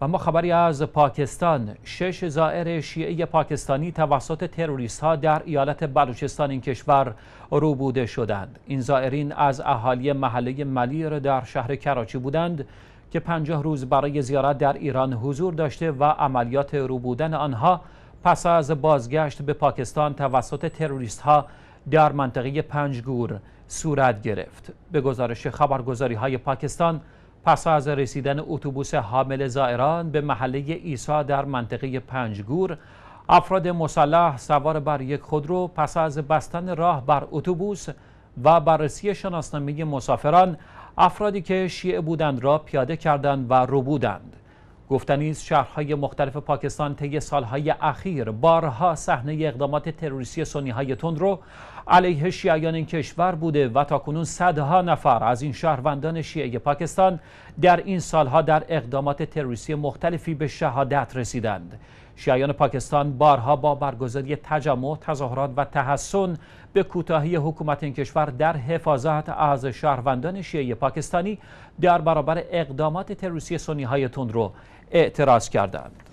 و ما خبری از پاکستان شش زائر شیعه پاکستانی توسط تروریست ها در ایالت بلوچستان این کشور روبوده شدند این زائرین از اهالی محله ملیر در شهر کراچی بودند که پنجاه روز برای زیارت در ایران حضور داشته و عملیات روبودن آنها پس از بازگشت به پاکستان توسط تروریست ها در منطقه پنجگور صورت گرفت به گزارش خبرگزاری های پاکستان پس از رسیدن اتوبوس حامل زائران به محله ایسا در منطقه پنجگور افراد مسلح سوار بر یک خودرو پس از بستن راه بر اتوبوس و بررسی شناسنامه مسافران افرادی که شیعه بودند را پیاده کردند و رو بودند گفتنی شهرهای مختلف پاکستان طی سالهای اخیر بارها صحنه اقدامات تروریستی سنی های تند رو علیه شیعیان این کشور بوده و تاکنون صدها نفر از این شهروندان شیعه پاکستان در این سالها در اقدامات تروریستی مختلفی به شهادت رسیدند شیعیان پاکستان بارها با برگزاری تجمع، تظاهرات و تحسن به کوتاهی حکومت این کشور در حفاظت از شهروندان شیعه پاکستانی در برابر اقدامات تروریستی سنی های تندرو اعتراض کردند.